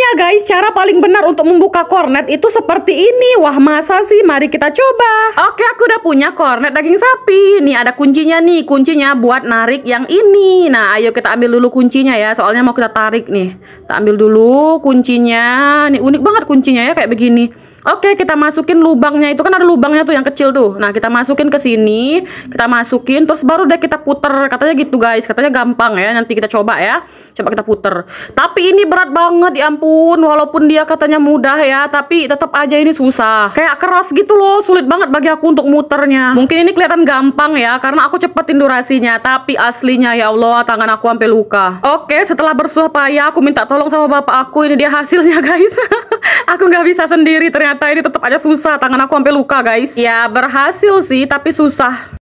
Caranya guys, cara paling benar untuk membuka kornet itu seperti ini. Wah masa sih? Mari kita coba. Oke, aku udah punya kornet daging sapi. Nih ada kuncinya nih. Kuncinya buat narik yang ini. Nah, ayo kita ambil dulu kuncinya ya. Soalnya mau kita tarik nih. Kita ambil dulu kuncinya. Nih unik banget kuncinya ya kayak begini. Oke, kita masukin lubangnya itu kan ada lubangnya tuh yang kecil tuh. Nah, kita masukin ke sini, kita masukin terus baru deh kita puter. Katanya gitu, guys. Katanya gampang ya. Nanti kita coba ya. Coba kita puter. Tapi ini berat banget, ya ampun. Walaupun dia katanya mudah ya, tapi tetap aja ini susah. Kayak keras gitu loh, sulit banget bagi aku untuk muternya. Mungkin ini kelihatan gampang ya karena aku cepetin durasinya, tapi aslinya ya Allah, tangan aku sampai luka. Oke, setelah bersusah payah aku minta tolong sama bapak aku. Ini dia hasilnya, guys aku nggak bisa sendiri ternyata ini tetap aja susah tangan aku sampai luka guys ya berhasil sih tapi susah